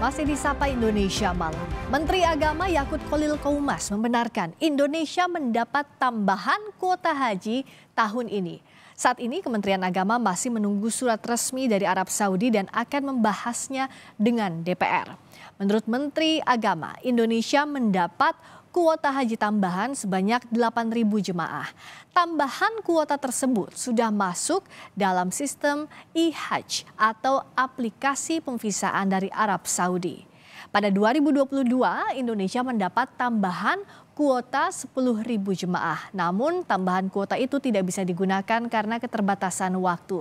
Masih di Sapa Indonesia malam. Menteri Agama Yakut Kolil Koumas membenarkan Indonesia mendapat tambahan kuota haji tahun ini. Saat ini Kementerian Agama masih menunggu surat resmi dari Arab Saudi dan akan membahasnya dengan DPR. Menurut Menteri Agama, Indonesia mendapat kuota haji tambahan sebanyak 8.000 jemaah. Tambahan kuota tersebut sudah masuk dalam sistem e-hajj atau aplikasi pemvisaan dari Arab Saudi. Pada 2022, Indonesia mendapat tambahan kuota 10.000 jemaah. Namun tambahan kuota itu tidak bisa digunakan karena keterbatasan waktu.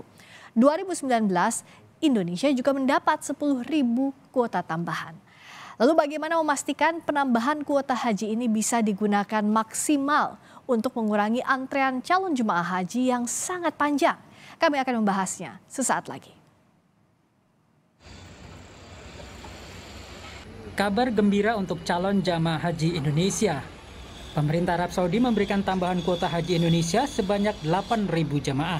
2019, Indonesia juga mendapat 10.000 kuota tambahan. Lalu bagaimana memastikan penambahan kuota haji ini bisa digunakan maksimal untuk mengurangi antrean calon jemaah haji yang sangat panjang? Kami akan membahasnya sesaat lagi. kabar gembira untuk calon jamaah haji Indonesia. Pemerintah Arab Saudi memberikan tambahan kuota haji Indonesia sebanyak 8.000 jamaah.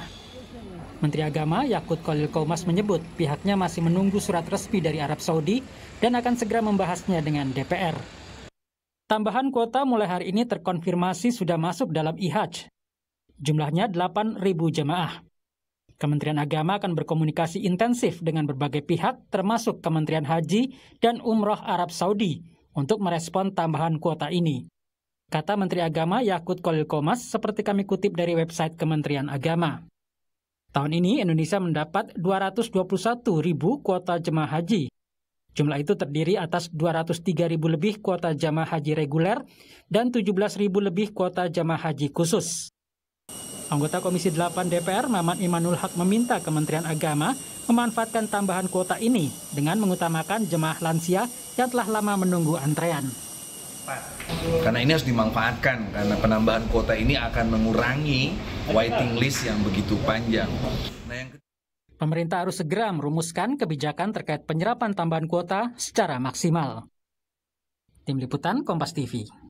Menteri Agama Yakut Khalil Komas menyebut pihaknya masih menunggu surat resmi dari Arab Saudi dan akan segera membahasnya dengan DPR. Tambahan kuota mulai hari ini terkonfirmasi sudah masuk dalam IHAJ. Jumlahnya 8.000 jemaah. Kementerian Agama akan berkomunikasi intensif dengan berbagai pihak termasuk Kementerian Haji dan Umroh Arab Saudi untuk merespon tambahan kuota ini. Kata Menteri Agama Yakut Kolil Komas seperti kami kutip dari website Kementerian Agama. Tahun ini Indonesia mendapat 221 ribu kuota jemaah haji. Jumlah itu terdiri atas 203 ribu lebih kuota jemaah haji reguler dan 17 ribu lebih kuota jemaah haji khusus. Anggota Komisi 8 DPR Maman Imanul Haq meminta Kementerian Agama memanfaatkan tambahan kuota ini dengan mengutamakan jemaah lansia yang telah lama menunggu antrean. Karena ini harus dimanfaatkan karena penambahan kuota ini akan mengurangi waiting list yang begitu panjang. Nah, yang... Pemerintah harus segera merumuskan kebijakan terkait penyerapan tambahan kuota secara maksimal. Tim Liputan Kompas TV